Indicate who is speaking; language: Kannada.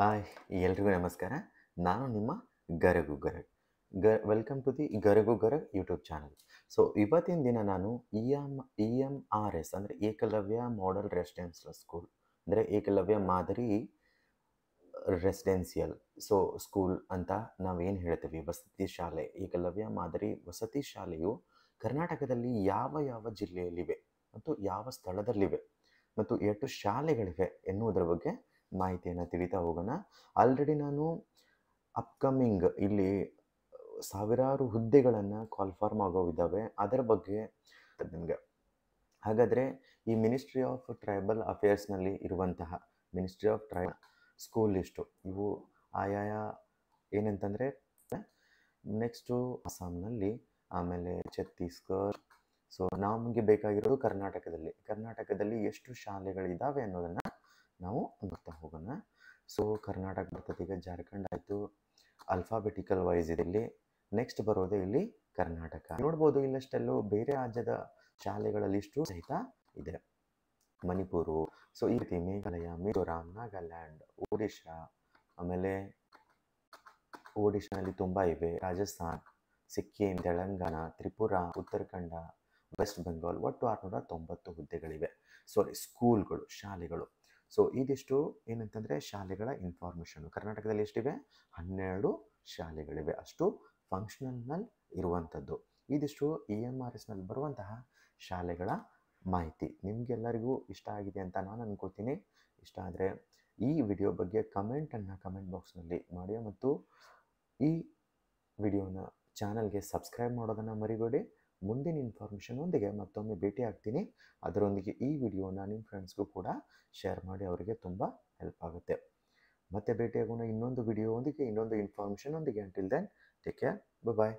Speaker 1: ಹಾಯ್ ಎಲ್ರಿಗೂ ನಮಸ್ಕಾರ ನಾನು ನಿಮ್ಮ ಗರಗು ಗರಗ್ ಗ welcome to the Garag Garag YouTube channel so ಇವತ್ತಿನ ದಿನ ನಾನು E e M E e M R S ಅಂದರೆ ಏಕಲವ್ಯ ಮಾಡಲ್ ರೆಸಿಡೆನ್ಸ್ ಸ್ಕೂಲ್ ಅಂದರೆ ಏಕಲವ್ಯ ಮಾದರಿ ರೆಸಿಡೆನ್ಸಿಯಲ್ ಸೊ ಸ್ಕೂಲ್ ಅಂತ ನಾವೇನು ಹೇಳ್ತೀವಿ ವಸತಿ ಶಾಲೆ ಏಕಲವ್ಯ ಮಾದರಿ ವಸತಿ ಶಾಲೆಯು ಕರ್ನಾಟಕದಲ್ಲಿ ಯಾವ ಯಾವ ಜಿಲ್ಲೆಯಲ್ಲಿವೆ ಮತ್ತು ಯಾವ ಸ್ಥಳದಲ್ಲಿವೆ ಮತ್ತು ಎಷ್ಟು ಶಾಲೆಗಳಿವೆ ಎನ್ನುವುದರ ಬಗ್ಗೆ ಮಾಹಿತಿಯನ್ನು ತಿಳಿತಾ ಹೋಗೋಣ ಆಲ್ರೆಡಿ ನಾನು ಅಪ್ಕಮಿಂಗ್ ಇಲ್ಲಿ ಸಾವಿರಾರು ಹುದ್ದೆಗಳನ್ನು ಕಾಲ್ಫಾರ್ಮ್ ಆಗೋವಿದ್ದಾವೆ ಅದರ ಬಗ್ಗೆ ನಿಮಗೆ ಹಾಗಾದರೆ ಈ ಮಿನಿಸ್ಟ್ರಿ ಆಫ್ ಟ್ರೈಬಲ್ ಅಫೇರ್ಸ್ನಲ್ಲಿ ಇರುವಂತಹ ಮಿನಿಸ್ಟ್ರಿ ಆಫ್ ಟ್ರೈ ಸ್ಕೂಲ್ ಲಿಸ್ಟು ಇವು ಆಯಾಯ ಏನಂತಂದರೆ ನೆಕ್ಸ್ಟು ಅಸ್ಸಾಂನಲ್ಲಿ ಆಮೇಲೆ ಛತ್ತೀಸ್ಗಢ ಸೊ ನಮಗೆ ಬೇಕಾಗಿರೋದು ಕರ್ನಾಟಕದಲ್ಲಿ ಕರ್ನಾಟಕದಲ್ಲಿ ಎಷ್ಟು ಶಾಲೆಗಳಿದ್ದಾವೆ ಅನ್ನೋದನ್ನು ನಾವು ನೋಡ್ತಾ ಹೋಗೋಣ ಸೊ ಕರ್ನಾಟಕ ಬರ್ತದೆ ಈಗ ಜಾರ್ಖಂಡ್ ಆಯಿತು ಅಲ್ಫಾಬೆಟಿಕಲ್ ವೈಸ್ ಇದೆ ಇಲ್ಲಿ ನೆಕ್ಸ್ಟ್ ಬರೋದು ಇಲ್ಲಿ ಕರ್ನಾಟಕ ನೋಡ್ಬೋದು ಇಲ್ಲಷ್ಟೆಲ್ಲೂ ಬೇರೆ ರಾಜ್ಯದ ಶಾಲೆಗಳ ಲಿಸ್ಟು ಸಹಿತ ಇದೆ ಮಣಿಪುರು ಸೊ ಈ ರೀತಿ ಮೇಘಾಲಯ ಮಿಜೋರಾಂ ನಾಗಾಲ್ಯಾಂಡ್ ಒಡಿಶಾ ಆಮೇಲೆ ಒಡಿಶಾನಲ್ಲಿ ತುಂಬ ಇವೆ ರಾಜಸ್ಥಾನ್ ಸಿಕ್ಕಿಂ ತೆಲಂಗಾಣ ತ್ರಿಪುರ ಉತ್ತರಾಖಂಡ ವೆಸ್ಟ್ ಬೆಂಗಾಲ್ ಒಟ್ಟು ಆರುನೂರ ತೊಂಬತ್ತು ಹುದ್ದೆಗಳಿವೆ ಸಾರಿ ಸ್ಕೂಲ್ಗಳು ಶಾಲೆಗಳು ಸೊ ಇದಿಷ್ಟು ಏನಂತಂದರೆ ಶಾಲೆಗಳ ಇನ್ಫಾರ್ಮೇಷನು ಕರ್ನಾಟಕದಲ್ಲಿ ಎಷ್ಟಿವೆ ಹನ್ನೆರಡು ಶಾಲೆಗಳಿವೆ ಅಷ್ಟು ಫಂಕ್ಷನಲ್ನಲ್ಲಿ ಇರುವಂಥದ್ದು ಇದಿಷ್ಟು ಇ e ಎಮ್ ಆರ್ ಎಸ್ನಲ್ಲಿ ಬರುವಂತಹ ಶಾಲೆಗಳ ಮಾಹಿತಿ ನಿಮಗೆಲ್ಲರಿಗೂ ಇಷ್ಟ ಆಗಿದೆ ಅಂತ ನಾನು ಅನ್ಕೋತೀನಿ ಇಷ್ಟ ಆದರೆ ಈ ವಿಡಿಯೋ ಬಗ್ಗೆ ಕಮೆಂಟನ್ನು ಕಮೆಂಟ್ ಬಾಕ್ಸ್ನಲ್ಲಿ ಮಾಡಿ ಮತ್ತು ಈ ವಿಡಿಯೋನ ಚಾನಲ್ಗೆ ಸಬ್ಸ್ಕ್ರೈಬ್ ಮಾಡೋದನ್ನು ಮರಿಬೇಡಿ ಮುಂದಿನ ಒಂದಿಗೆ ಮತ್ತೊಮ್ಮೆ ಭೇಟಿ ಅದರೊಂದಿಗೆ ಈ ವಿಡಿಯೋನ ನಿಮ್ಮ ಫ್ರೆಂಡ್ಸ್ಗೂ ಕೂಡ ಶೇರ್ ಮಾಡಿ ಅವರಿಗೆ ತುಂಬ ಹೆಲ್ಪ್ ಆಗುತ್ತೆ ಮತ್ತೆ ಭೇಟಿಯಾಗೋಣ ಇನ್ನೊಂದು ವಿಡಿಯೋ ಒಂದಿಗೆ ಇನ್ನೊಂದು ಒಂದಿಗೆ ಅಂಟಿಲ್ ದೆನ್ ಟೇಕ್ ಕೇರ್ ಬಾಯ್